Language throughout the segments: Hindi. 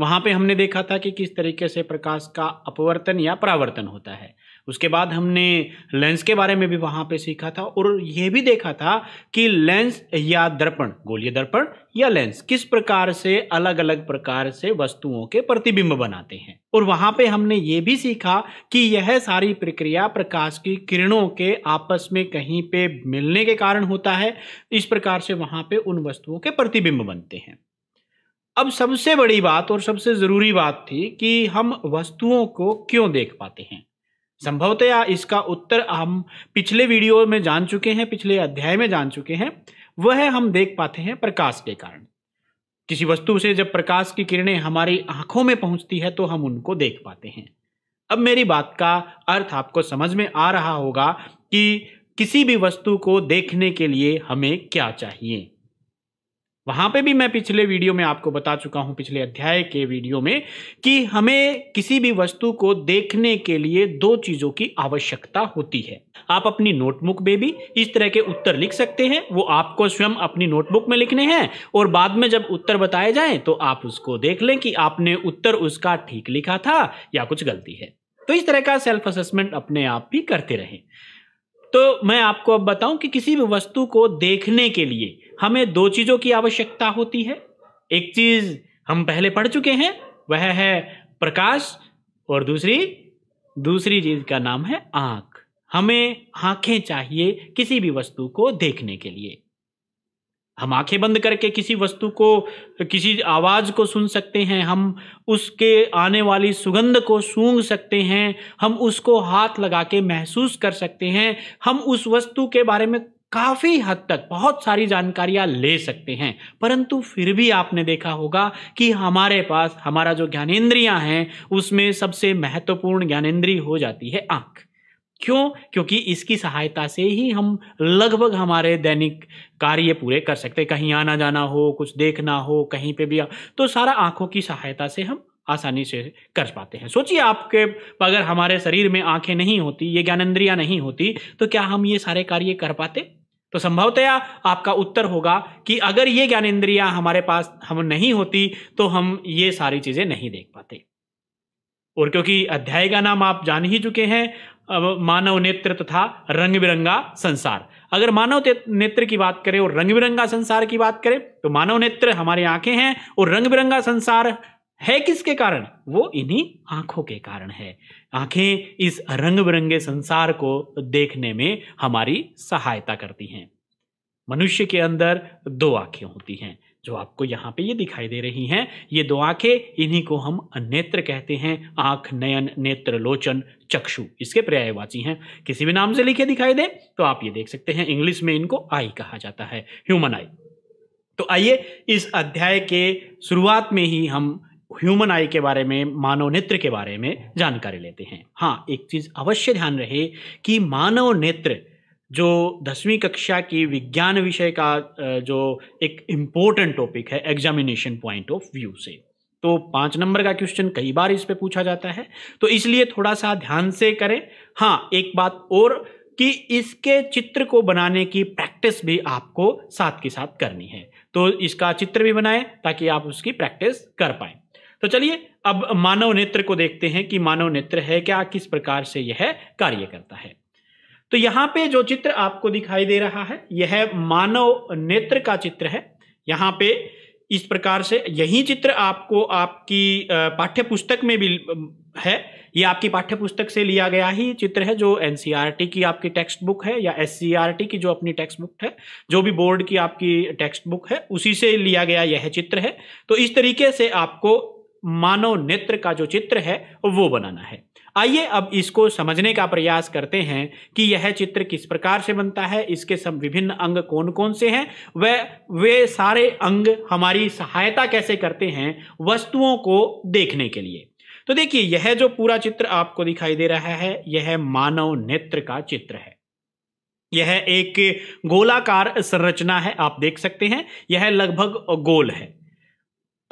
वहाँ पे हमने देखा था कि किस तरीके से प्रकाश का अपवर्तन या परावर्तन होता है उसके बाद हमने लेंस के बारे में भी वहाँ पे सीखा था और यह भी देखा था कि लेंस या दर्पण गोलीय दर्पण या लेंस किस प्रकार से अलग अलग प्रकार से वस्तुओं के प्रतिबिंब बनाते हैं और वहाँ पे हमने ये भी सीखा कि यह सारी प्रक्रिया प्रकाश की किरणों के आपस में कहीं पे मिलने के कारण होता है इस प्रकार से वहाँ पे उन वस्तुओं के प्रतिबिंब बनते हैं अब सबसे बड़ी बात और सबसे ज़रूरी बात थी कि हम वस्तुओं को क्यों देख पाते हैं संभवतया इसका उत्तर हम पिछले वीडियो में जान चुके हैं पिछले अध्याय में जान चुके हैं वह हम देख पाते हैं प्रकाश के कारण किसी वस्तु से जब प्रकाश की किरणें हमारी आंखों में पहुंचती है तो हम उनको देख पाते हैं अब मेरी बात का अर्थ आपको समझ में आ रहा होगा कि किसी भी वस्तु को देखने के लिए हमें क्या चाहिए वहां पे भी मैं पिछले वीडियो में आपको बता चुका हूं पिछले अध्याय के वीडियो में कि हमें किसी भी वस्तु को देखने के लिए दो चीजों की आवश्यकता होती है आप अपनी नोटबुक में भी इस तरह के उत्तर लिख सकते हैं वो आपको स्वयं अपनी नोटबुक में लिखने हैं और बाद में जब उत्तर बताए जाए तो आप उसको देख लें कि आपने उत्तर उसका ठीक लिखा था या कुछ गलती है तो इस तरह का सेल्फ असेसमेंट अपने आप भी करते रहें तो मैं आपको अब बताऊं कि किसी भी वस्तु को देखने के लिए हमें दो चीज़ों की आवश्यकता होती है एक चीज़ हम पहले पढ़ चुके हैं वह है प्रकाश और दूसरी दूसरी चीज़ का नाम है आंख हमें आंखें चाहिए किसी भी वस्तु को देखने के लिए हम आंखें बंद करके किसी वस्तु को किसी आवाज़ को सुन सकते हैं हम उसके आने वाली सुगंध को सूंघ सकते हैं हम उसको हाथ लगा के महसूस कर सकते हैं हम उस वस्तु के बारे में काफ़ी हद तक बहुत सारी जानकारियां ले सकते हैं परंतु फिर भी आपने देखा होगा कि हमारे पास हमारा जो ज्ञानेन्द्रियां हैं उसमें सबसे महत्वपूर्ण ज्ञानेन्द्रीय हो जाती है आंख क्यों क्योंकि इसकी सहायता से ही हम लगभग हमारे दैनिक कार्य पूरे कर सकते कहीं आना जाना हो कुछ देखना हो कहीं पे भी तो सारा आंखों की सहायता से हम आसानी से कर पाते हैं सोचिए आपके अगर हमारे शरीर में आंखें नहीं होती ये ज्ञानेन्द्रियां नहीं होती तो क्या हम ये सारे कार्य कर पाते तो संभवतया आपका उत्तर होगा कि अगर ये ज्ञानेन्द्रिया हमारे पास हम नहीं होती तो हम ये सारी चीजें नहीं देख पाते और क्योंकि अध्याय का नाम आप जान ही चुके हैं अब मानव नेत्र तथा रंग बिरंगा संसार अगर मानव नेत्र की बात करें और रंग बिरंगा संसार की बात करें तो मानव नेत्र हमारी आंखें हैं और रंग बिरंगा संसार है किसके कारण वो इन्हीं आंखों के कारण है आंखें इस रंग बिरंगे संसार को देखने में हमारी सहायता करती हैं मनुष्य के अंदर दो आंखें होती हैं जो आपको यहाँ पे ये दिखाई दे रही हैं ये दो आंखें इन्हीं को हम नेत्र कहते हैं आंख नयन नेत्र लोचन चक्षु इसके पर्यायवाची हैं किसी भी नाम से लिखे दिखाई दे तो आप ये देख सकते हैं इंग्लिश में इनको आई कहा जाता है ह्यूमन आई तो आइए इस अध्याय के शुरुआत में ही हम ह्यूमन आई के बारे में मानव नेत्र के बारे में जानकारी लेते हैं हाँ एक चीज़ अवश्य ध्यान रहे कि मानव नेत्र जो दसवीं कक्षा की विज्ञान विषय का जो एक इम्पोर्टेंट टॉपिक है एग्जामिनेशन पॉइंट ऑफ व्यू से तो पांच नंबर का क्वेश्चन कई बार इस पे पूछा जाता है तो इसलिए थोड़ा सा ध्यान से करें हाँ एक बात और कि इसके चित्र को बनाने की प्रैक्टिस भी आपको साथ के साथ करनी है तो इसका चित्र भी बनाएं ताकि आप उसकी प्रैक्टिस कर पाएं तो चलिए अब मानव नेत्र को देखते हैं कि मानव नेत्र है क्या किस प्रकार से यह कार्य करता है तो यहां पे जो चित्र आपको दिखाई दे रहा है यह मानव नेत्र का चित्र है यहां पे इस प्रकार से यही चित्र आपको आपकी पाठ्य पुस्तक में भी है ये आपकी पाठ्य पुस्तक से लिया गया ही चित्र है जो एनसीईआरटी e की आपकी टेक्स्ट बुक है या एससीईआरटी e की जो अपनी टेक्स्ट बुक है जो भी बोर्ड की आपकी टेक्स्ट बुक है उसी से लिया गया यह चित्र है तो इस तरीके से आपको मानव नेत्र का जो चित्र है वो बनाना है आइए अब इसको समझने का प्रयास करते हैं कि यह चित्र किस प्रकार से बनता है इसके सब विभिन्न अंग कौन कौन से हैं वे वे सारे अंग हमारी सहायता कैसे करते हैं वस्तुओं को देखने के लिए तो देखिए यह जो पूरा चित्र आपको दिखाई दे रहा है यह मानव नेत्र का चित्र है यह एक गोलाकार संरचना है आप देख सकते हैं यह लगभग गोल है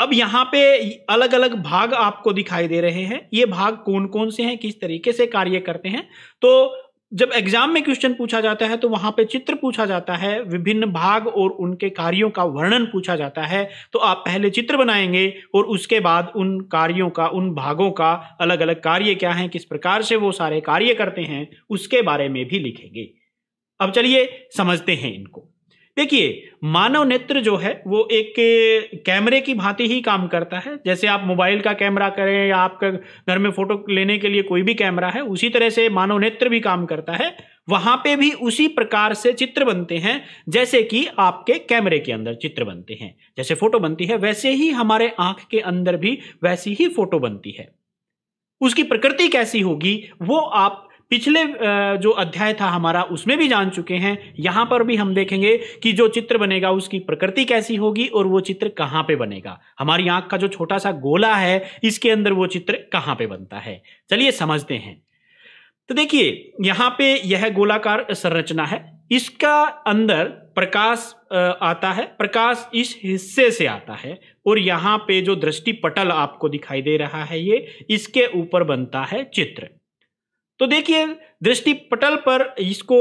अब यहाँ पे अलग अलग भाग आपको दिखाई दे रहे हैं ये भाग कौन कौन से हैं किस तरीके से कार्य करते हैं तो जब एग्जाम में क्वेश्चन पूछा जाता है तो वहां पे चित्र पूछा जाता है विभिन्न भाग और उनके कार्यों का वर्णन पूछा जाता है तो आप पहले चित्र बनाएंगे और उसके बाद उन कार्यों का उन भागों का अलग अलग कार्य क्या है किस प्रकार से वो सारे कार्य करते हैं उसके बारे में भी लिखेंगे अब चलिए समझते हैं इनको देखिए मानव नेत्र जो है वो एक कैमरे की भांति ही काम करता है जैसे आप मोबाइल का कैमरा करें या आपका घर में फोटो लेने के लिए कोई भी कैमरा है उसी तरह से मानव नेत्र भी काम करता है वहां पे भी उसी प्रकार से चित्र बनते हैं जैसे कि आपके कैमरे के अंदर चित्र बनते हैं जैसे फोटो बनती है वैसे ही हमारे आंख के अंदर भी वैसी ही फोटो बनती है उसकी प्रकृति कैसी होगी वो आप पिछले जो अध्याय था हमारा उसमें भी जान चुके हैं यहां पर भी हम देखेंगे कि जो चित्र बनेगा उसकी प्रकृति कैसी होगी और वो चित्र कहां पे बनेगा हमारी आंख का जो छोटा सा गोला है इसके अंदर वो चित्र कहां पे बनता है चलिए समझते हैं तो देखिए यहां पे यह गोलाकार संरचना है इसका अंदर प्रकाश आता है प्रकाश इस हिस्से से आता है और यहाँ पे जो दृष्टि पटल आपको दिखाई दे रहा है ये इसके ऊपर बनता है चित्र तो देखिए दृष्टि पटल पर इसको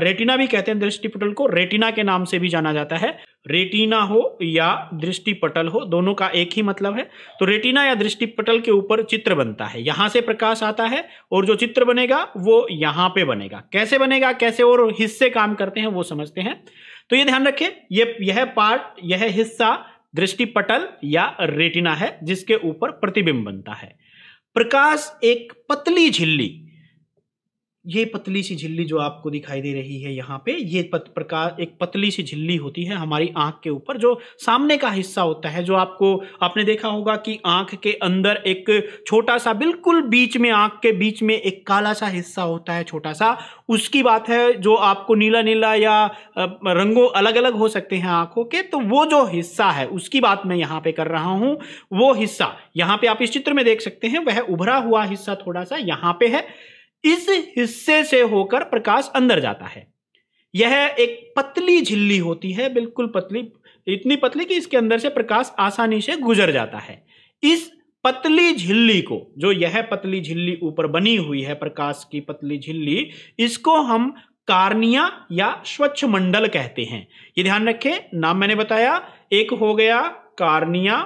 रेटिना भी कहते हैं दृष्टि पटल को रेटिना के नाम से भी जाना जाता है रेटिना हो या दृष्टि पटल हो दोनों का एक ही मतलब है तो रेटिना या दृष्टि पटल के ऊपर चित्र बनता है यहां से प्रकाश आता है और जो चित्र बनेगा वो यहां पे बनेगा कैसे बनेगा कैसे और हिस्से काम करते हैं वो समझते हैं तो ये ध्यान रखें ये यह पार्ट यह हिस्सा दृष्टि पटल या रेटिना है जिसके ऊपर प्रतिबिंब बनता है प्रकाश एक पतली झिल्ली ये पतली सी झिल्ली जो आपको दिखाई दे रही है यहाँ पे ये पत प्रकार एक पतली सी झिल्ली होती है हमारी आंख के ऊपर जो सामने का हिस्सा होता है जो आपको आपने देखा होगा कि आंख के अंदर एक छोटा सा बिल्कुल बीच में आंख के बीच में एक काला सा हिस्सा होता है छोटा सा उसकी बात है जो आपको नीला नीला या रंगों अलग अलग हो सकते हैं आंखों के तो वो जो हिस्सा है उसकी बात मैं यहाँ पे कर रहा हूँ वो हिस्सा यहाँ पे आप इस चित्र में देख सकते हैं वह उभरा हुआ हिस्सा थोड़ा सा यहाँ पे है इस हिस्से से होकर प्रकाश अंदर जाता है यह एक पतली झिल्ली होती है बिल्कुल पतली इतनी पतली कि इसके अंदर से प्रकाश आसानी से गुजर जाता है इस पतली झिल्ली को जो यह पतली झिल्ली ऊपर बनी हुई है प्रकाश की पतली झिल्ली इसको हम कार्निया या स्वच्छ मंडल कहते हैं ये ध्यान रखें नाम मैंने बताया एक हो गया कार्निया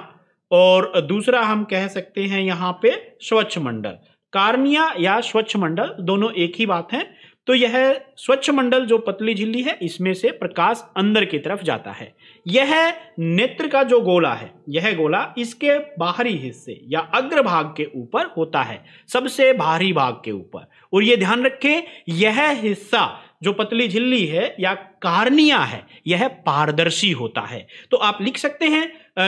और दूसरा हम कह सकते हैं यहाँ पे स्वच्छ मंडल कार्निया या स्वच्छ मंडल दोनों एक ही बात है तो यह स्वच्छ मंडल जो पतली झिल्ली है इसमें से प्रकाश अंदर की तरफ जाता है यह नेत्र का जो गोला है यह गोला इसके बाहरी हिस्से या अग्रभाग के ऊपर होता है सबसे बाहरी भाग के ऊपर और यह ध्यान रखें यह हिस्सा जो पतली झिल्ली है या कार्निया है यह पारदर्शी होता है तो आप लिख सकते हैं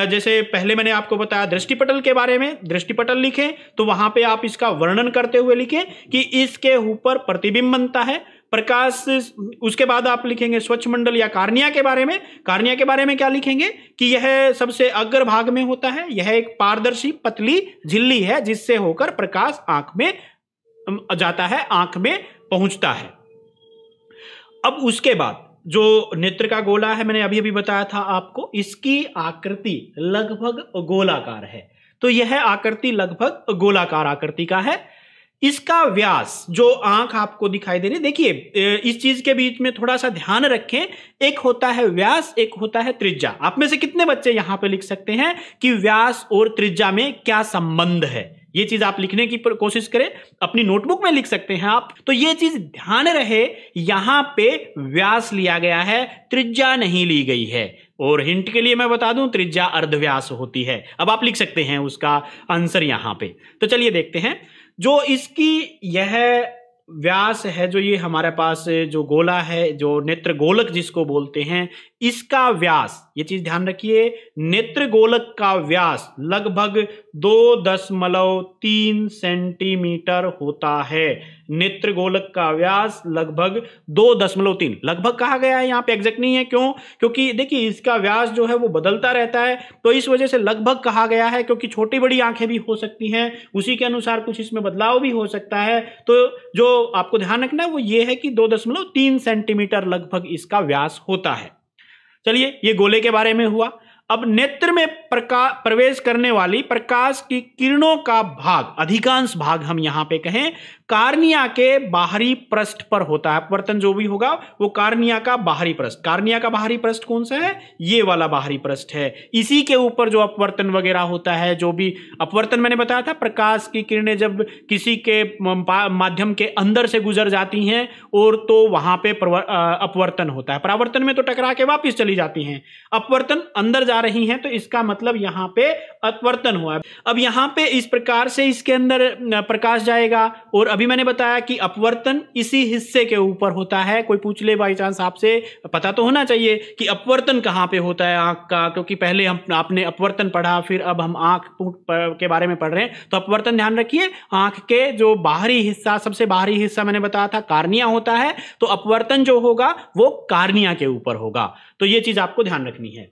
जैसे पहले मैंने आपको बताया दृष्टिपटल के बारे में दृष्टिपटल लिखें तो वहां पे आप इसका वर्णन करते हुए लिखें कि इसके ऊपर प्रतिबिंब बनता है प्रकाश उसके बाद आप लिखेंगे स्वच्छ मंडल या कार्निया के बारे में कार्निया के बारे में क्या लिखेंगे कि यह सबसे अग्र भाग में होता है यह एक पारदर्शी पतली झिल्ली है जिससे होकर प्रकाश आंख में जाता है आंख में पहुंचता है अब उसके बाद जो नेत्र का गोला है मैंने अभी अभी बताया था आपको इसकी आकृति लगभग गोलाकार है तो यह आकृति लगभग गोलाकार आकृति का है इसका व्यास जो आंख आपको दिखाई दे रही देखिए इस चीज के बीच में थोड़ा सा ध्यान रखें एक होता है व्यास एक होता है त्रिज्या आप में से कितने बच्चे यहां पे लिख सकते हैं कि व्यास और त्रिज्या में क्या संबंध है ये चीज आप लिखने की कोशिश करें अपनी नोटबुक में लिख सकते हैं आप तो ये चीज ध्यान रहे यहां पे व्यास लिया गया है त्रिज्या नहीं ली गई है और हिंट के लिए मैं बता दूं त्रिज्या अर्धव्यास होती है अब आप लिख सकते हैं उसका आंसर यहां पे तो चलिए देखते हैं जो इसकी यह व्यास है जो ये हमारे पास जो गोला है जो नेत्र गोलक जिसको बोलते हैं इसका व्यास ये चीज ध्यान रखिए नेत्र गोलक का व्यास लगभग दो दशमलव तीन सेंटीमीटर होता है नेत्र गोलक का व्यास लगभग दो दशमलव तीन लगभग कहा गया है यहाँ पे एग्जैक्ट नहीं है क्यों क्योंकि देखिए इसका व्यास जो है वो बदलता रहता है तो इस वजह से लगभग कहा गया है क्योंकि छोटी बड़ी आंखें भी हो सकती हैं उसी के अनुसार कुछ इसमें बदलाव भी हो सकता है तो जो आपको ध्यान रखना है वो ये है कि दो सेंटीमीटर लगभग इसका व्यास होता है चलिए ये गोले के बारे में हुआ अब नेत्र में प्रवेश करने वाली प्रकाश की किरणों का भाग अधिकांश भाग हम यहां पे कहें कार्निया के बाहरी पृष्ठ पर होता है अपवर्तन जो भी होगा वो कार्निया का बाहरी पृष्ठ कार्निया का बाहरी पृष्ठ कौन सा है ये वाला बाहरी पृष्ठ है इसी के ऊपर जो अपवर्तन वगैरह होता है जो भी अपवर्तन मैंने बताया था प्रकाश की किरणें जब किसी के माध्यम के अंदर से गुजर जाती हैं और तो वहां पे अपवर्तन होता है परावर्तन में तो टकरा के वापिस चली जाती है अपवर्तन अंदर जा रही है तो इसका मतलब यहां पर अपवर्तन हुआ अब यहां पर इस प्रकार से इसके अंदर प्रकाश जाएगा और अब अभी मैंने बताया कि अपवर्तन इसी हिस्से के ऊपर होता है कोई पूछ ले बाई चांस आपसे पता तो होना चाहिए कि अपवर्तन कहाँ पे होता है आँख का क्योंकि पहले हम आपने अपवर्तन पढ़ा फिर अब हम आँख के बारे में पढ़ रहे हैं तो अपवर्तन ध्यान रखिए आँख के जो बाहरी हिस्सा सबसे बाहरी हिस्सा मैंने बताया था कार्निया होता है तो अपवर्तन जो होगा वो कार्निया के ऊपर होगा तो ये चीज आपको ध्यान रखनी है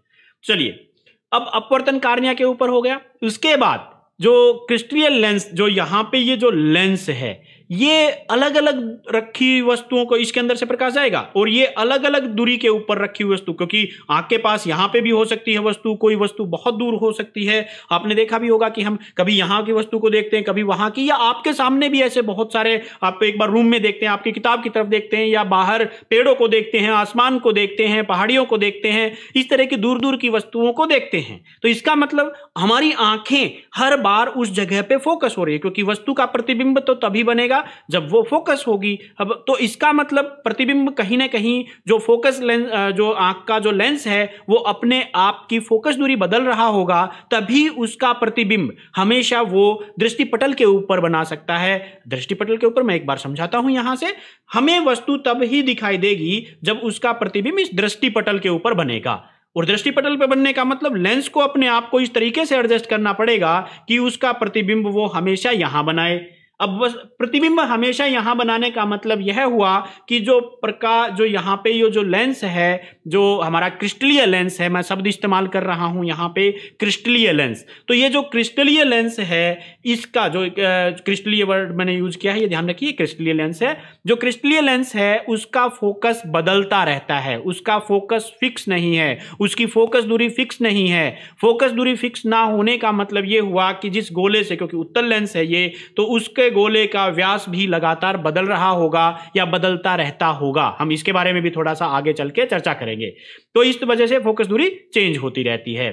चलिए अब अपवर्तन कार्निया के ऊपर हो गया उसके बाद जो क्रिस्टलियल लेंस जो यहां पे ये जो लेंस है ये अलग अलग रखी वस्तुओं को इसके अंदर से प्रकाश आएगा और ये अलग अलग दूरी के ऊपर रखी हुई वस्तु क्योंकि आंख के पास यहां पे भी हो सकती है वस्तु कोई वस्तु बहुत दूर हो सकती है आपने देखा भी होगा कि हम कभी यहां की वस्तु को देखते हैं कभी वहां की या आपके सामने भी ऐसे बहुत सारे आप एक बार रूम में देखते हैं आपकी किताब की तरफ देखते हैं या बाहर पेड़ों को देखते हैं आसमान को देखते हैं पहाड़ियों को देखते हैं इस तरह की दूर दूर की वस्तुओं को देखते हैं तो इसका मतलब हमारी आंखें हर बार उस जगह पर फोकस हो रही है क्योंकि वस्तु का प्रतिबिंब तो तभी बनेगा जाएगा जब वो फोकस होगी अब तो इसका मतलब प्रतिबिंब कहीं ना कहीं जो फोकस लेंस जो आंख का जो लेंस है वो अपने आप की फोकस दूरी बदल रहा होगा तभी उसका प्रतिबिंब हमेशा वो दृष्टिपटल के ऊपर बना सकता है दृष्टिपटल के ऊपर मैं एक बार समझाता हूं यहां से हमें वस्तु तब ही दिखाई देगी जब उसका प्रतिबिंब इस दृष्टिपटल के ऊपर बनेगा और दृष्टिपटल पर बनने का मतलब लेंस को अपने आप को इस तरीके से एडजस्ट करना पड़ेगा कि उसका प्रतिबिंब वो हमेशा यहां बनाए अब बस प्रतिबिंब हमेशा यहां बनाने का मतलब यह हुआ कि जो प्रकाश जो यहाँ पे ये जो लेंस है जो हमारा क्रिस्टलीय लेंस है मैं शब्द इस्तेमाल कर रहा हूं यहाँ पे क्रिस्टलीय लेंस तो ये जो क्रिस्टलीय लेंस है इसका जो क्रिस्टलीय वर्ड मैंने यूज किया है ये ध्यान रखिए क्रिस्टलीय लेंस है जो क्रिस्टलीय लेंस है उसका फोकस बदलता रहता है उसका फोकस फिक्स नहीं है उसकी फोकस दूरी फिक्स नहीं है फोकस दूरी फिक्स ना होने का मतलब ये हुआ कि जिस गोले से क्योंकि उत्तर लेंस है ये तो उसके गोले का व्यास भी लगातार बदल रहा होगा या बदलता रहता होगा हम इसके बारे में भी थोड़ा सा आगे चल के चर्चा करेंगे तो इस वजह से फोकस दूरी चेंज होती रहती है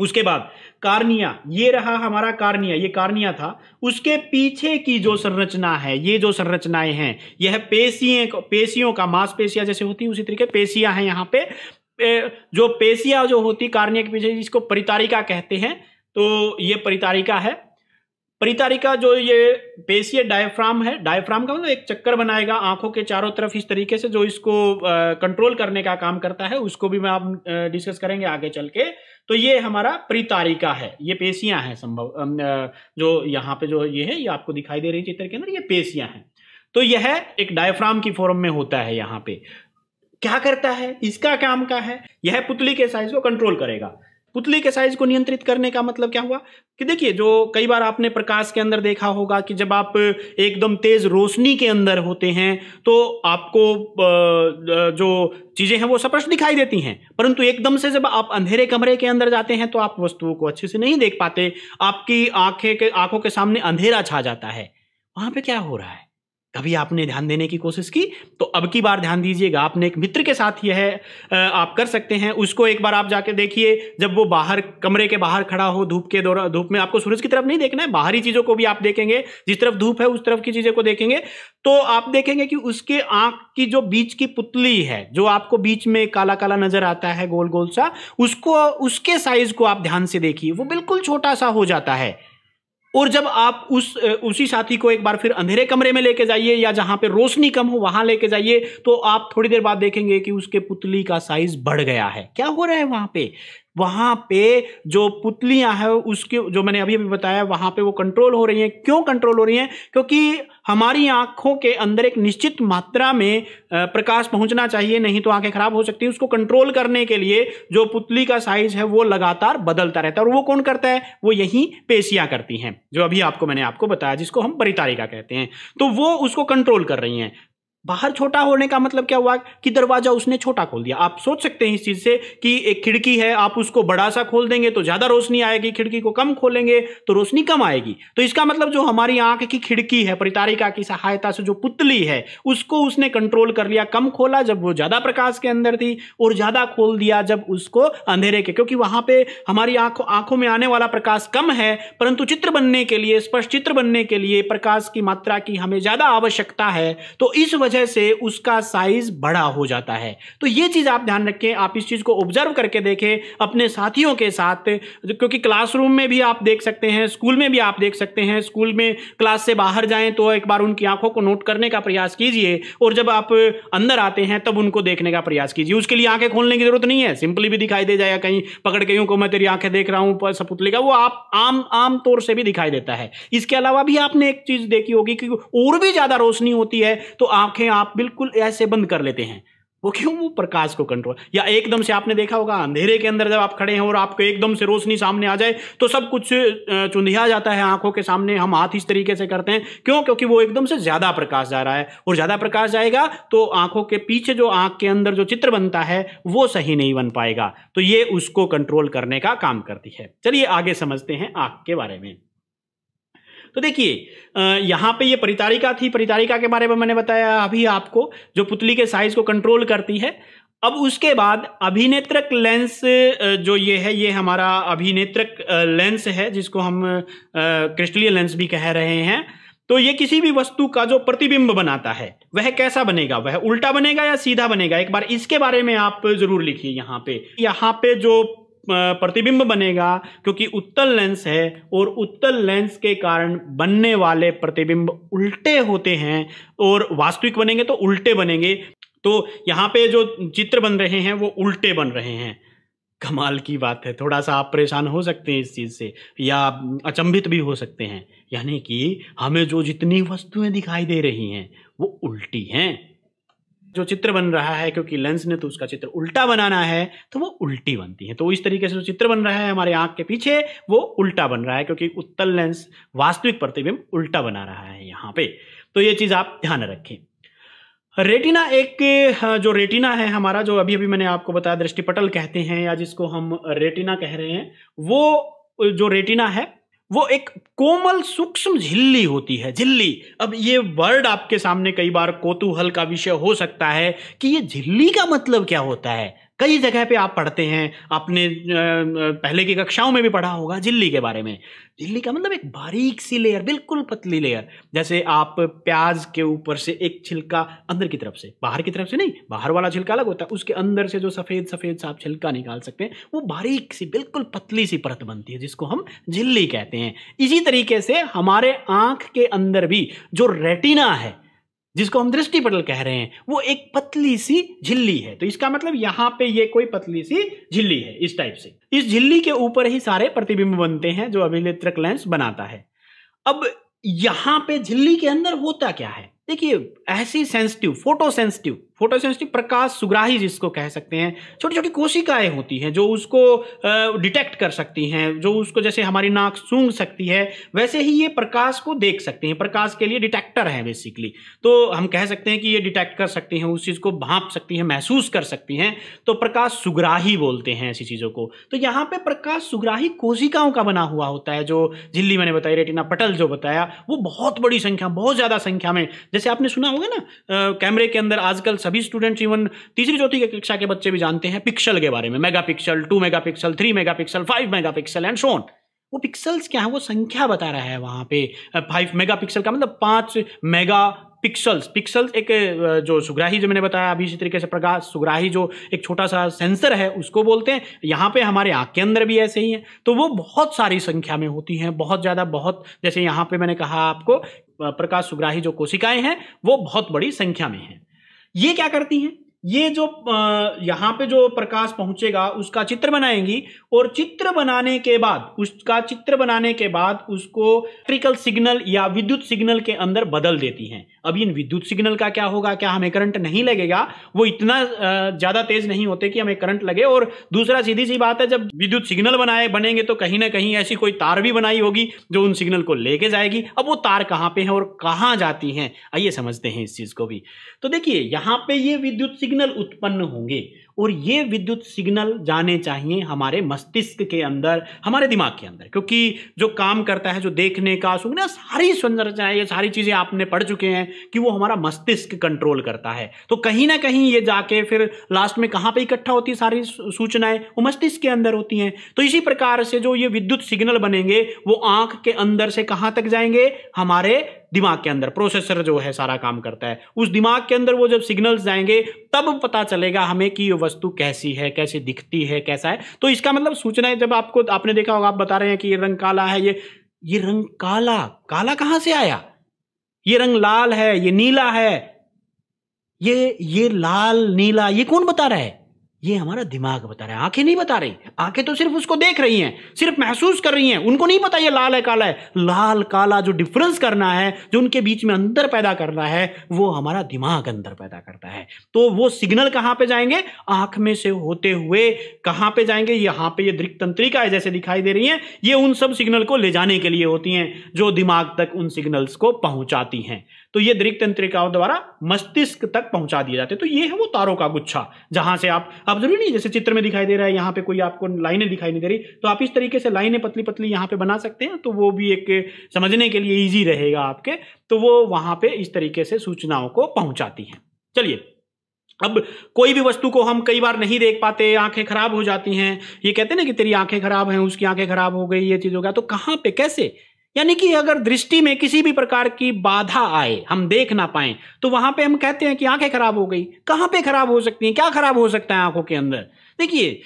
उसके बाद कार्निया ये रहा हमारा कार्निया ये कार्निया था उसके पीछे की जो संरचना है ये जो संरचनाएं हैं यह पेशिये पेशियों का मांसपेशिया जैसे होती है उसी तरीके पेशिया है यहाँ पे जो पेशिया जो होती कार्निया के पीछे जिसको परितारिका कहते हैं तो ये परितारिका है परितारिका जो ये पेशीय डायफ्राम है डायफ्राम का मतलब एक चक्कर बनाएगा आंखों के चारों तरफ इस तरीके से जो इसको कंट्रोल करने का काम करता है उसको भी मैं आप डिस्कस करेंगे आगे चल के तो ये हमारा परितारिका है ये पेशियां हैं संभव जो यहाँ पे जो ये है ये आपको दिखाई दे रही है चित्र के अंदर ये पेशियां हैं तो यह एक डायफ्राम की फॉर्म में होता है यहाँ पे क्या करता है इसका काम का है यह पुतली के साइज को कंट्रोल करेगा पुतली के साइज को नियंत्रित करने का मतलब क्या हुआ कि देखिए जो कई बार आपने प्रकाश के अंदर देखा होगा कि जब आप एकदम तेज रोशनी के अंदर होते हैं तो आपको जो चीजें हैं वो स्पष्ट दिखाई देती हैं परंतु एकदम से जब आप अंधेरे कमरे के अंदर जाते हैं तो आप वस्तुओं को अच्छे से नहीं देख पाते आपकी आंखें के आंखों के सामने अंधेरा छा जाता है वहां पर क्या हो रहा है कभी आपने ध्यान देने की कोशिश की तो अब की बार ध्यान दीजिएगा आपने एक मित्र के साथ यह है आप कर सकते हैं उसको एक बार आप जाके देखिए जब वो बाहर कमरे के बाहर खड़ा हो धूप के दौरान धूप में आपको सूरज की तरफ नहीं देखना है बाहरी चीज़ों को भी आप देखेंगे जिस तरफ धूप है उस तरफ की चीज़ें को देखेंगे तो आप देखेंगे कि उसके आंख की जो बीच की पुतली है जो आपको बीच में काला काला नजर आता है गोल गोल सा उसको उसके साइज को आप ध्यान से देखिए वो बिल्कुल छोटा सा हो जाता है और जब आप उस उसी साथी को एक बार फिर अंधेरे कमरे में लेके जाइए या जहां पे रोशनी कम हो वहां लेके जाइए तो आप थोड़ी देर बाद देखेंगे कि उसके पुतली का साइज बढ़ गया है क्या हो रहा है वहां पे वहाँ पे जो पुतलियाँ हैं उसके जो मैंने अभी अभी बताया वहाँ पे वो कंट्रोल हो रही हैं क्यों कंट्रोल हो रही हैं क्योंकि हमारी आँखों के अंदर एक निश्चित मात्रा में प्रकाश पहुँचना चाहिए नहीं तो आँखें खराब हो सकती हैं उसको कंट्रोल करने के लिए जो पुतली का साइज है वो लगातार बदलता रहता है और वो कौन करता है वो यही पेशियाँ करती हैं जो अभी आपको मैंने आपको बताया जिसको हम परितारिका कहते हैं तो वो उसको कंट्रोल कर रही हैं बाहर छोटा होने का मतलब क्या हुआ कि दरवाजा उसने छोटा खोल दिया आप सोच सकते हैं इस चीज से कि एक खिड़की है आप उसको बड़ा सा खोल देंगे तो ज्यादा रोशनी आएगी खिड़की को कम खोलेंगे तो रोशनी कम आएगी तो इसका मतलब जो हमारी आंख की खिड़की है परितारिका की सहायता से जो पुतली है उसको उसने कंट्रोल कर लिया कम खोला जब वो ज्यादा प्रकाश के अंदर थी और ज्यादा खोल दिया जब उसको अंधेरे के क्योंकि वहां पर हमारी आंखों आंखों में आने वाला प्रकाश कम है परंतु चित्र बनने के लिए स्पष्ट चित्र बनने के लिए प्रकाश की मात्रा की हमें ज्यादा आवश्यकता है तो इस वजह वजह से उसका साइज बड़ा हो जाता है तो ये चीज़ आप ध्यान रखें आप इस चीज़ को ऑब्जर्व करके देखें अपने साथियों के साथ क्योंकि क्लासरूम में भी आप देख सकते हैं स्कूल में भी आप देख सकते हैं स्कूल में क्लास से बाहर जाएं तो एक बार उनकी आंखों को नोट करने का प्रयास कीजिए और जब आप अंदर आते हैं तब उनको देखने का प्रयास कीजिए उसके लिए आंखें खोलने की जरूरत नहीं है सिंपली भी दिखाई दे जाएगा कहीं पकड़ के यूं को मैं तेरी आंखें देख रहा हूं सपुतले का वो आप आम आम तौर से भी दिखाई देता है इसके अलावा भी आपने एक चीज देखी होगी कि और भी ज्यादा रोशनी होती है तो आंखें आंखें आप बिल्कुल ऐसे बंद कर लेते हैं वो क्यों वो प्रकाश को कंट्रोल या एकदम से आपने देखा होगा अंधेरे के अंदर जब आप खड़े हैं और आपको एकदम से रोशनी सामने आ जाए तो सब कुछ चुंधिया जाता है आंखों के सामने हम हाथ इस तरीके से करते हैं क्यों क्योंकि वो एकदम से ज़्यादा प्रकाश जा रहा है और ज़्यादा प्रकाश जाएगा तो आंखों के पीछे जो आंख के अंदर जो चित्र बनता है वो सही नहीं बन पाएगा तो ये उसको कंट्रोल करने का काम करती है चलिए आगे समझते हैं आंख के बारे में तो देखिए यहाँ पे ये परितारिका थी परितारिका के बारे में मैंने बताया अभी आपको जो पुतली के साइज को कंट्रोल करती है अब उसके बाद अभिनेत्रक लेंस जो ये है ये हमारा अभिनेत्रक लेंस है जिसको हम क्रिस्टलीय लेंस भी कह रहे हैं तो ये किसी भी वस्तु का जो प्रतिबिंब बनाता है वह कैसा बनेगा वह उल्टा बनेगा या सीधा बनेगा एक बार इसके बारे में आप जरूर लिखिए यहाँ पे यहाँ पे जो प्रतिबिंब बनेगा क्योंकि उत्तल लेंस है और उत्तल लेंस के कारण बनने वाले प्रतिबिंब उल्टे होते हैं और वास्तविक बनेंगे तो उल्टे बनेंगे तो यहाँ पे जो चित्र बन रहे हैं वो उल्टे बन रहे हैं कमाल की बात है थोड़ा सा आप परेशान हो सकते हैं इस चीज़ से या अचंभित भी हो सकते हैं यानी कि हमें जो जितनी वस्तुएं दिखाई दे रही हैं वो उल्टी हैं जो चित्र बन रहा है क्योंकि लेंस ने तो उसका चित्र उल्टा बनाना है तो वो उल्टी बनती है तो इस तरीके से जो चित्र बन रहा है हमारे आंख के पीछे वो उल्टा बन रहा है क्योंकि उत्तल लेंस वास्तविक प्रतिबिंब उल्टा बना रहा है यहाँ पे तो ये चीज़ आप ध्यान रखें रेटिना एक जो रेटिना है हमारा जो अभी अभी मैंने आपको बताया दृष्टिपटल कहते हैं या जिसको हम रेटिना कह रहे हैं वो जो रेटिना है वो एक कोमल सूक्ष्म झिल्ली होती है झिल्ली अब ये वर्ड आपके सामने कई बार कोतूहल का विषय हो सकता है कि ये झिल्ली का मतलब क्या होता है कई जगह पे आप पढ़ते हैं अपने पहले की कक्षाओं में भी पढ़ा होगा झिल्ली के बारे में झिल्ली का मतलब एक बारीक सी लेयर बिल्कुल पतली लेयर जैसे आप प्याज के ऊपर से एक छिलका अंदर की तरफ से बाहर की तरफ से नहीं बाहर वाला छिलका अलग होता है उसके अंदर से जो सफ़ेद सफ़ेद सा आप छिलका निकाल सकते हैं वो बारीक सी बिल्कुल पतली सी परत बनती है जिसको हम झिल्ली कहते हैं इसी तरीके से हमारे आँख के अंदर भी जो रेटिना है जिसको हम दृष्टि पटल कह रहे हैं वो एक पतली सी झिल्ली है तो इसका मतलब यहाँ पे ये कोई पतली सी झिल्ली है इस टाइप से इस झिल्ली के ऊपर ही सारे प्रतिबिंब बनते हैं जो अभिनेत्रक लेंस बनाता है अब यहाँ पे झिल्ली के अंदर होता क्या है देखिए ऐसी सेंसिटिव फोटो सेंसिटिव फोटोसेंसिटिव प्रकाश सुग्राही जिसको कह सकते हैं छोटी छोटी कोशिकाएं होती हैं जो उसको डिटेक्ट कर सकती हैं जो उसको जैसे हमारी नाक सूंघ सकती है वैसे ही ये प्रकाश को देख सकते हैं प्रकाश के लिए डिटेक्टर है बेसिकली तो हम कह सकते हैं कि ये डिटेक्ट कर सकती हैं उस चीज़ को भाप सकती हैं महसूस कर सकती हैं तो प्रकाश सुग्राही बोलते हैं ऐसी चीज़ों को तो यहाँ पर प्रकाश सुग्राही कोशिकाओं का बना हुआ होता है जो झिल्ली मैंने बताई रेटिना पटल जो बताया वो बहुत बड़ी संख्या बहुत ज़्यादा संख्या में जैसे आपने सुना होगा ना कैमरे के अंदर आजकल सभी स्टूडेंट्स इवन तीसरी चौथी कक्षा के बच्चे भी जानते हैं पिक्सल के बारे में mega pixel two mega pixel three mega pixel five mega pixel and so on वो पिक्सल्स क्या है वो संख्या बता रहा है वहाँ पे फाइव मेगा पिक्सल का मतलब पाँच मेगा पिक्सल्स पिक्सल्स एक जो सुग्राही जो मैंने बताया अभी इसी तरीके से प्रकाश सुग्राही जो एक छोटा सा सेंसर है उसको बोलते हैं यहाँ पे हमारे आँख के अंदर भी ऐसे ही हैं तो वो बहुत सारी संख्या में होती हैं बहुत ज़्यादा बहुत जैसे यहाँ पे मैंने कहा आपको प्रकाश सुग्राही जो कोशिकाएं हैं वो बहुत बड़ी संख्या में हैं ये क्या करती हैं ये जो यहाँ पे जो प्रकाश पहुंचेगा उसका चित्र बनाएंगी और चित्र बनाने के बाद उसका चित्र बनाने के बाद उसको इलेक्ट्रिकल सिग्नल या विद्युत सिग्नल के अंदर बदल देती हैं अभी इन विद्युत सिग्नल का क्या होगा क्या हमें करंट नहीं लगेगा वो इतना ज्यादा तेज नहीं होते कि हमें करंट लगे और दूसरा सीधी सी बात है जब विद्युत सिग्नल बनाए बनेंगे तो कहीं ना कहीं ऐसी कोई तार भी बनाई होगी जो उन सिग्नल को लेके जाएगी अब वो तार कहाँ पे है और कहाँ जाती हैं आइए समझते हैं इस चीज को भी तो देखिए यहाँ पे ये विद्युत सिग्नल उत्पन्न होंगे और ये विद्युत सिग्नल जाने चाहिए हमारे मस्तिष्क के अंदर हमारे दिमाग के अंदर क्योंकि जो काम करता है जो देखने का सुनने सारी संरचनाएं ये सारी चीज़ें आपने पढ़ चुके हैं कि वो हमारा मस्तिष्क कंट्रोल करता है तो कहीं ना कहीं ये जाके फिर लास्ट में कहाँ पर इकट्ठा होती है सारी सूचनाएं वो मस्तिष्क के अंदर होती हैं तो इसी प्रकार से जो ये विद्युत सिग्नल बनेंगे वो आंख के अंदर से कहाँ तक जाएंगे हमारे दिमाग के अंदर प्रोसेसर जो है सारा काम करता है उस दिमाग के अंदर वो जब सिग्नल्स जाएंगे तब पता चलेगा हमें कि ये वस्तु कैसी है कैसे दिखती है कैसा है तो इसका मतलब है जब आपको आपने देखा होगा आप बता रहे हैं कि ये रंग काला है ये ये रंग काला काला कहां से आया ये रंग लाल है ये नीला है ये ये लाल नीला ये कौन बता रहा है ये हमारा दिमाग बता रहा है आंखें नहीं बता रही आंखें तो सिर्फ उसको देख रही हैं सिर्फ महसूस कर रही हैं उनको नहीं पता ये लाल है काला है लाल काला जो डिफरेंस करना है जो उनके बीच में अंदर पैदा करना है वो हमारा दिमाग अंदर पैदा करता है तो वो सिग्नल कहाँ पे जाएंगे आंख में से होते हुए कहाँ पे जाएंगे यहाँ पे ये दृक तंत्रिका है जैसे दिखाई दे रही है ये उन सब सिग्नल को ले जाने के लिए होती हैं जो दिमाग तक उन सिग्नल्स को पहुंचाती हैं तो ये दृक तंत्रिकाओं द्वारा मस्तिष्क तक पहुंचा दिए जाते हैं तो ये है वो तारों का गुच्छा जहां से आप आप जरूरी नहीं जैसे चित्र में दिखाई दे रहा है यहाँ पे कोई आपको लाइनें दिखाई नहीं दे रही तो आप इस तरीके से लाइनें पतली पतली यहाँ पे बना सकते हैं तो वो भी एक समझने के लिए ईजी रहेगा आपके तो वो वहाँ पे इस तरीके से सूचनाओं को पहुंचाती हैं चलिए अब कोई भी वस्तु को हम कई बार नहीं देख पाते आंखें खराब हो जाती हैं ये कहते हैं ना कि तेरी आंखें खराब हैं उसकी आंखें खराब हो गई ये चीज़ हो गया तो कहाँ पे कैसे यानी कि अगर दृष्टि में किसी भी प्रकार की बाधा आए हम देख ना पाए तो वहां पे हम कहते हैं कि आंखें खराब हो गई कहां पे खराब हो सकती हैं क्या खराब हो सकता है आंखों के अंदर देखिए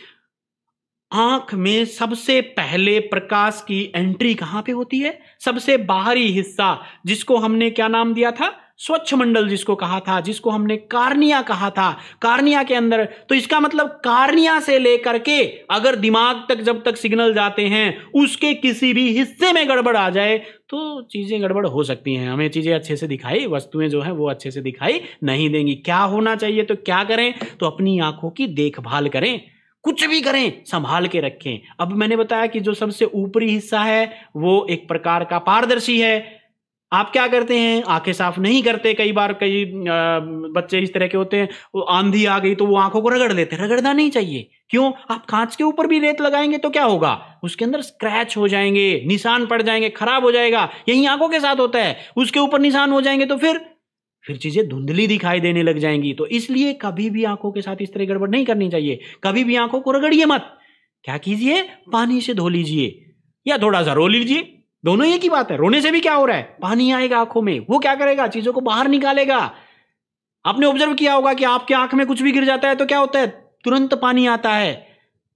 आंख में सबसे पहले प्रकाश की एंट्री कहां पे होती है सबसे बाहरी हिस्सा जिसको हमने क्या नाम दिया था स्वच्छ मंडल जिसको कहा था जिसको हमने कार्निया कहा था कार्निया के अंदर तो इसका मतलब कार्निया से लेकर के अगर दिमाग तक जब तक सिग्नल जाते हैं उसके किसी भी हिस्से में गड़बड़ आ जाए तो चीज़ें गड़बड़ हो सकती हैं हमें चीज़ें अच्छे से दिखाई वस्तुएं जो है वो अच्छे से दिखाई नहीं देंगी क्या होना चाहिए तो क्या करें तो अपनी आंखों की देखभाल करें कुछ भी करें संभाल के रखें अब मैंने बताया कि जो सबसे ऊपरी हिस्सा है वो एक प्रकार का पारदर्शी है आप क्या करते हैं आंखें साफ नहीं करते कई बार कई बच्चे इस तरह के होते हैं वो आंधी आ गई तो वो आंखों को रगड़ लेते हैं रगड़ना नहीं चाहिए क्यों आप कांच के ऊपर भी रेत लगाएंगे तो क्या होगा उसके अंदर स्क्रैच हो जाएंगे निशान पड़ जाएंगे खराब हो जाएगा यही आंखों के साथ होता है उसके ऊपर निशान हो जाएंगे तो फिर फिर चीजें धुंधली दिखाई देने लग जाएंगी तो इसलिए कभी भी आंखों के साथ इस तरह गड़बड़ नहीं करनी चाहिए कभी भी आंखों को रगड़िए मत क्या कीजिए पानी से धो लीजिए या थोड़ा सा रो लीजिए दोनों ही की बात है रोने से भी क्या हो रहा है पानी आएगा आंखों में वो क्या करेगा चीजों को बाहर निकालेगा आपने ऑब्जर्व किया होगा कि आपके आंख में कुछ भी गिर जाता है तो क्या होता है तुरंत पानी आता है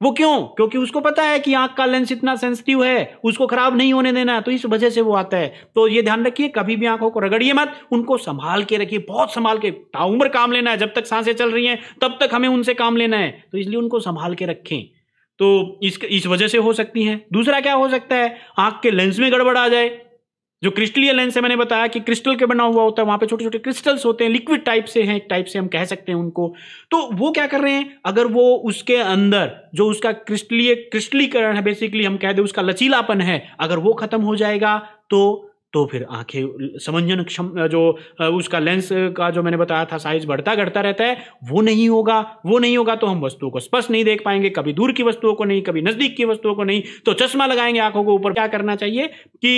वो क्यों क्योंकि उसको पता है कि आंख का लेंस इतना सेंसिटिव है उसको खराब नहीं होने देना तो इस वजह से वो आता है तो ये ध्यान रखिए कभी भी आंखों को रगड़िए मत उनको संभाल के रखिए बहुत संभाल के ताउम्र काम लेना है जब तक सांसें चल रही हैं तब तक हमें उनसे काम लेना है तो इसलिए उनको संभाल के रखें तो इस इस वजह से हो सकती हैं दूसरा क्या हो सकता है आंख के लेंस में गड़बड़ आ जाए जो क्रिस्टलीय लेंस है मैंने बताया कि क्रिस्टल के बना हुआ होता है वहां पे छोटे छोटे क्रिस्टल्स होते हैं लिक्विड टाइप से हैं एक टाइप से हम कह सकते हैं उनको तो वो क्या कर रहे हैं अगर वो उसके अंदर जो उसका क्रिस्टलीय क्रिस्टलीकरण है बेसिकली हम कह दें उसका लचीलापन है अगर वो खत्म हो जाएगा तो तो फिर आंखें समंजन क्षम जो उसका लेंस का जो मैंने बताया था साइज बढ़ता घटता रहता है वो नहीं होगा वो नहीं होगा तो हम वस्तुओं को स्पष्ट नहीं देख पाएंगे कभी दूर की वस्तुओं को नहीं कभी नजदीक की वस्तुओं को नहीं तो चश्मा लगाएंगे आंखों को ऊपर क्या करना चाहिए कि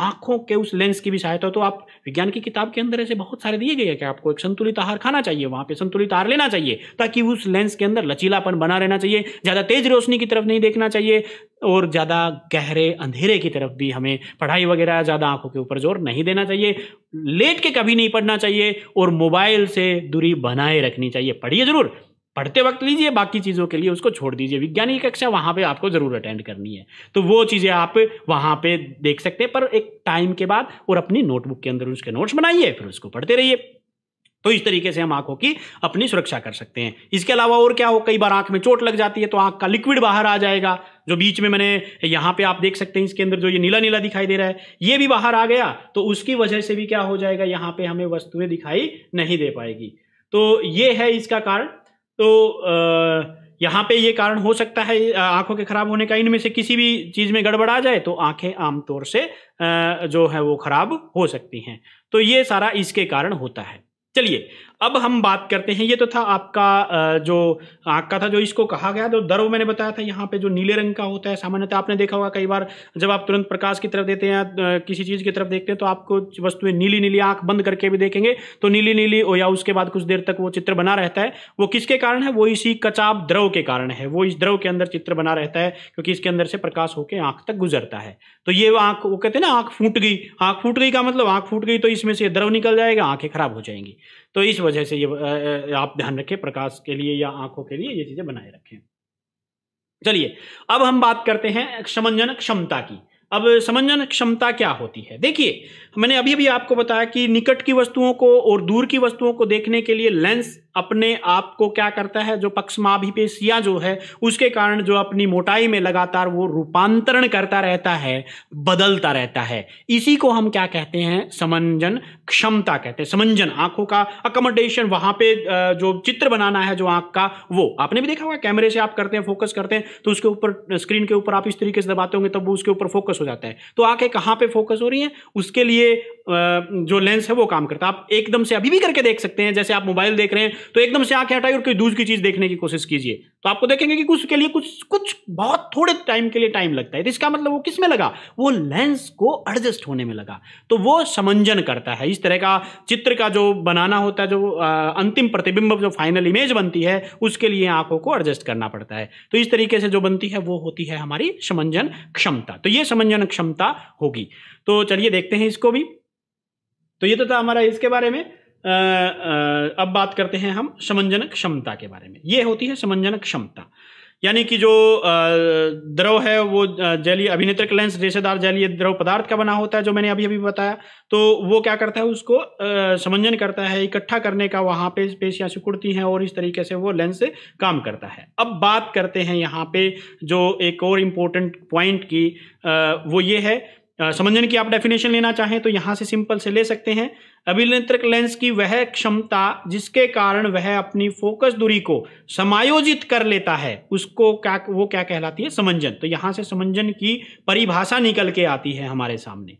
आंखों के उस लेंस की भी सहायता तो आप विज्ञान की किताब के अंदर ऐसे बहुत सारे दिए गए हैं कि आपको एक संतुलित आहार खाना चाहिए वहां पे संतुलित आहार लेना चाहिए ताकि उस लेंस के अंदर लचीलापन बना रहना चाहिए ज़्यादा तेज रोशनी की तरफ नहीं देखना चाहिए और ज़्यादा गहरे अंधेरे की तरफ भी हमें पढ़ाई वगैरह ज़्यादा आंखों के ऊपर जोर नहीं देना चाहिए लेट के कभी नहीं पढ़ना चाहिए और मोबाइल से दूरी बनाए रखनी चाहिए पढ़िए ज़रूर पढ़ते वक्त लीजिए बाकी चीज़ों के लिए उसको छोड़ दीजिए विज्ञान की कक्षा वहाँ पे आपको ज़रूर अटेंड करनी है तो वो चीज़ें आप वहाँ पे देख सकते हैं पर एक टाइम के बाद और अपनी नोटबुक के अंदर उसके नोट्स बनाइए फिर उसको पढ़ते रहिए तो इस तरीके से हम आंखों की अपनी सुरक्षा कर सकते हैं इसके अलावा और क्या हो कई बार आंख में चोट लग जाती है तो आंख का लिक्विड बाहर आ जाएगा जो बीच में मैंने यहाँ पे आप देख सकते हैं इसके अंदर जो ये नीला नीला दिखाई दे रहा है ये भी बाहर आ गया तो उसकी वजह से भी क्या हो जाएगा यहाँ पे हमें वस्तुएं दिखाई नहीं दे पाएगी तो ये है इसका कारण तो यहाँ पे ये कारण हो सकता है आंखों के खराब होने का इनमें से किसी भी चीज में गड़बड़ आ जाए तो आंखें आमतौर से जो है वो खराब हो सकती हैं तो ये सारा इसके कारण होता है चलिए अब हम बात करते हैं ये तो था आपका जो आँख का था जो इसको कहा गया तो दर्व मैंने बताया था यहाँ पे जो नीले रंग का होता है सामान्यतः आपने देखा होगा कई बार जब आप तुरंत प्रकाश की तरफ देते हैं किसी चीज़ की तरफ देखते हैं तो आपको वस्तुएं नीली नीली आँख बंद करके भी देखेंगे तो नीली नीली या उसके बाद कुछ देर तक वो चित्र बना रहता है वो किसके कारण है वो इसी कचाप द्रव के कारण है वो इस द्रव के अंदर चित्र बना रहता है क्योंकि इसके अंदर से प्रकाश होकर आँख तक गुजरता है तो ये आँख वो कहते हैं ना आँख फूट गई आँख फूट गई का मतलब आँख फूट गई तो इसमें से द्रव निकल जाएगा आँखें खराब हो जाएंगी तो इस वजह से ये आप ध्यान रखें प्रकाश के लिए या आंखों के लिए ये चीजें बनाए रखें चलिए अब हम बात करते हैं समंजन क्षमता की अब समंजन क्षमता क्या होती है देखिए मैंने अभी अभी आपको बताया कि निकट की वस्तुओं को और दूर की वस्तुओं को देखने के लिए लेंस अपने आप को क्या करता है जो पक्षमाभिपेशिया जो है उसके कारण जो अपनी मोटाई में लगातार वो रूपांतरण करता रहता है बदलता रहता है इसी को हम क्या कहते हैं समंजन क्षमता कहते हैं समंजन आंखों का अकोमोडेशन वहां पे जो चित्र बनाना है जो आंख का वो आपने भी देखा होगा कैमरे से आप करते हैं फोकस करते हैं तो उसके ऊपर स्क्रीन के ऊपर आप इस तरीके से दबाते होंगे तब वो उसके ऊपर फोकस हो जाता है तो आंखें कहाँ पे फोकस हो रही है उसके लिए जो लेंस है वो काम करता है आप एकदम से अभी भी करके देख सकते हैं जैसे आप मोबाइल देख रहे हैं तो एकदम से आंखें हटाई और कोई दूसरी चीज देखने की कोशिश कीजिए तो आपको देखेंगे कि कुछ के लिए कुछ कुछ बहुत थोड़े टाइम के लिए टाइम लगता है तो इसका मतलब वो किस में लगा वो लेंस को एडजस्ट होने में लगा तो वो समंजन करता है इस तरह का चित्र का जो बनाना होता है जो अंतिम प्रतिबिंब जो फाइनल इमेज बनती है उसके लिए आंखों को एडजस्ट करना पड़ता है तो इस तरीके से जो बनती है वो होती है हमारी समंजन क्षमता तो ये समंजन क्षमता होगी तो चलिए देखते हैं इसको भी तो ये तो था हमारा इसके बारे में अब बात करते हैं हम समंजन क्षमता के बारे में ये होती है समंजन क्षमता यानी कि जो द्रव है वो जलीय अभिनेत्र लेंस रेशेदार जलीय द्रव पदार्थ का बना होता है जो मैंने अभी अभी बताया तो वो क्या करता है उसको समंजन करता है इकट्ठा करने का वहाँ पे पेशियाँ सिकुड़ती हैं और इस तरीके से वो लेंस से काम करता है अब बात करते हैं यहाँ पे जो एक और इम्पोर्टेंट पॉइंट की वो ये है समंजन की आप डेफिनेशन लेना चाहें तो यहां से सिंपल से ले सकते हैं अभिनेत्रक लेंस की वह क्षमता जिसके कारण वह अपनी फोकस दूरी को समायोजित कर लेता है उसको क्या वो क्या कहलाती है समंजन तो यहां से समंजन की परिभाषा निकल के आती है हमारे सामने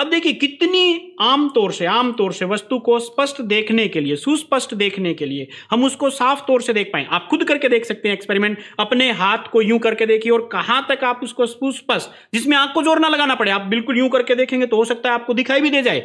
अब देखिए कितनी आमतौर से आमतौर से वस्तु को स्पष्ट देखने के लिए सुस्पष्ट देखने के लिए हम उसको साफ तौर से देख पाए आप खुद करके देख सकते हैं एक्सपेरिमेंट अपने हाथ को यूं करके देखिए और कहां तक आप उसको सुस्पष्ट जिसमें आंख को जोर ना लगाना पड़े आप बिल्कुल यूं करके देखेंगे तो हो सकता है आपको दिखाई भी दे जाए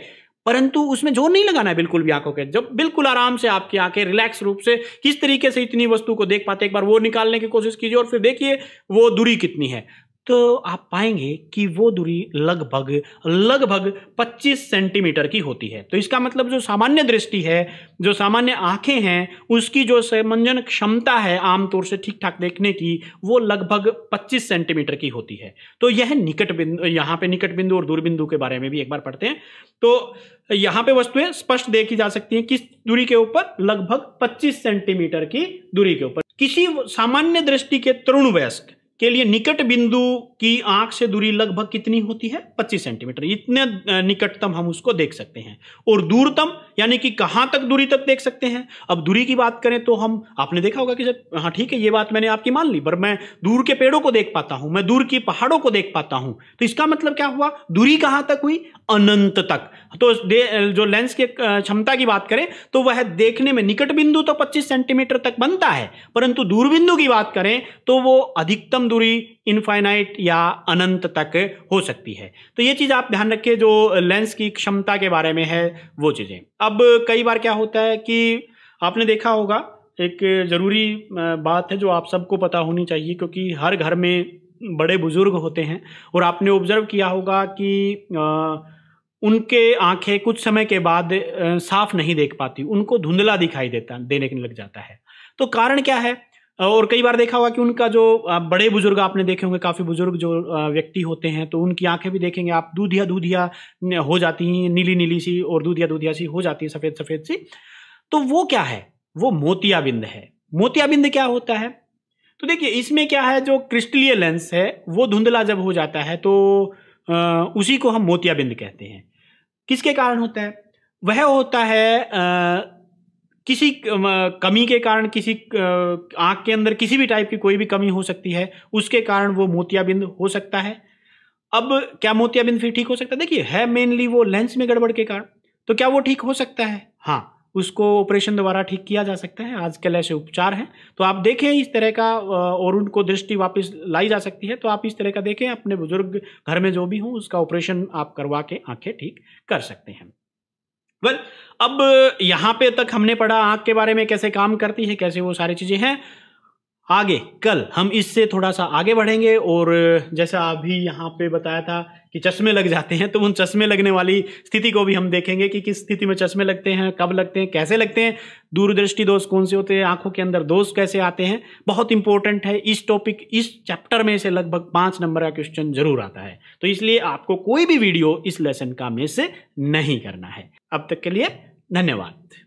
परंतु उसमें जोर नहीं लगाना है बिल्कुल भी आंखों के जब बिल्कुल आराम से आपकी आंखें रिलैक्स रूप से किस तरीके से इतनी वस्तु को देख पाते एक बार वो निकालने की कोशिश कीजिए और फिर देखिए वो दूरी कितनी है तो आप पाएंगे कि वो दूरी लगभग लगभग 25 सेंटीमीटर की होती है तो इसका मतलब जो सामान्य दृष्टि है जो सामान्य आंखें हैं उसकी जो समंजन क्षमता है आमतौर से ठीक ठाक देखने की वो लगभग 25 सेंटीमीटर की होती है तो यह निकट बिंदु यहाँ पे निकट बिंदु और दूर बिंदु के बारे में भी एक बार पढ़ते हैं तो यहाँ पे वस्तुएं स्पष्ट देखी जा सकती हैं किस दूरी के ऊपर लगभग पच्चीस सेंटीमीटर की दूरी के ऊपर किसी सामान्य दृष्टि के तरुण वयस्क के लिए निकट बिंदु की आंख से दूरी लगभग कितनी होती है 25 सेंटीमीटर इतने निकटतम हम उसको देख सकते हैं और दूरतम यानी कि कहां तक दूरी तक देख सकते हैं अब दूरी की बात करें तो हम आपने देखा होगा कि सर हाँ ठीक है ये बात मैंने आपकी मान ली पर मैं दूर के पेड़ों को देख पाता हूं मैं दूर की पहाड़ों को देख पाता हूं तो इसका मतलब क्या हुआ दूरी कहां तक हुई अनंत तक तो जो लेंस की क्षमता की बात करें तो वह देखने में निकट बिंदु तो 25 सेंटीमीटर तक बनता है परंतु दूर बिंदु की बात करें तो वो अधिकतम दूरी इनफाइनाइट या अनंत तक हो सकती है तो ये चीज़ आप ध्यान रखिए जो लेंस की क्षमता के बारे में है वो चीज़ें अब कई बार क्या होता है कि आपने देखा होगा एक ज़रूरी बात है जो आप सबको पता होनी चाहिए क्योंकि हर घर में बड़े बुजुर्ग होते हैं और आपने ऑब्जर्व किया होगा कि आ, उनके आंखें कुछ समय के बाद साफ नहीं देख पाती उनको धुंधला दिखाई देता देने लग जाता है तो कारण क्या है और कई बार देखा होगा कि उनका जो बड़े बुजुर्ग आपने देखे होंगे काफ़ी बुजुर्ग जो व्यक्ति होते हैं तो उनकी आंखें भी देखेंगे आप दूधिया दूधिया हो जाती हैं नीली नीली सी और दूधिया दूधिया सी हो जाती है सफ़ेद सफ़ेद सी तो वो क्या है वो मोतियाबिंद है मोतियाबिंद क्या होता है तो देखिए इसमें क्या है जो क्रिस्टलीय लेंस है वो धुंधला जब हो जाता है तो उसी को हम मोतियाबिंद कहते हैं किसके कारण होता है वह होता है आ, किसी कमी के कारण किसी आंख के अंदर किसी भी टाइप की कोई भी कमी हो सकती है उसके कारण वो मोतियाबिंद हो सकता है अब क्या मोतियाबिंद फिर ठीक हो सकता है देखिए है मेनली वो लेंस में गड़बड़ के कारण तो क्या वो ठीक हो सकता है हाँ उसको ऑपरेशन द्वारा ठीक किया जा सकता है आजकल ऐसे उपचार हैं तो आप देखें इस तरह का और उनको दृष्टि वापस लाई जा सकती है तो आप इस तरह का देखें अपने बुजुर्ग घर में जो भी हों उसका ऑपरेशन आप करवा के आंखें ठीक कर सकते हैं वेल well, अब यहाँ पे तक हमने पढ़ा आँख के बारे में कैसे काम करती है कैसे वो सारी चीज़ें हैं आगे कल हम इससे थोड़ा सा आगे बढ़ेंगे और जैसा अभी यहाँ पे बताया था कि चश्मे लग जाते हैं तो उन चश्मे लगने वाली स्थिति को भी हम देखेंगे कि किस स्थिति में चश्मे लगते हैं कब लगते हैं कैसे लगते हैं दूरदृष्टि दोष कौन से होते हैं आंखों के अंदर दोष कैसे आते हैं बहुत इंपॉर्टेंट है इस टॉपिक इस चैप्टर में से लगभग पाँच नंबर का क्वेश्चन जरूर आता है तो इसलिए आपको कोई भी वीडियो इस लेसन का मिस नहीं करना है अब तक के लिए धन्यवाद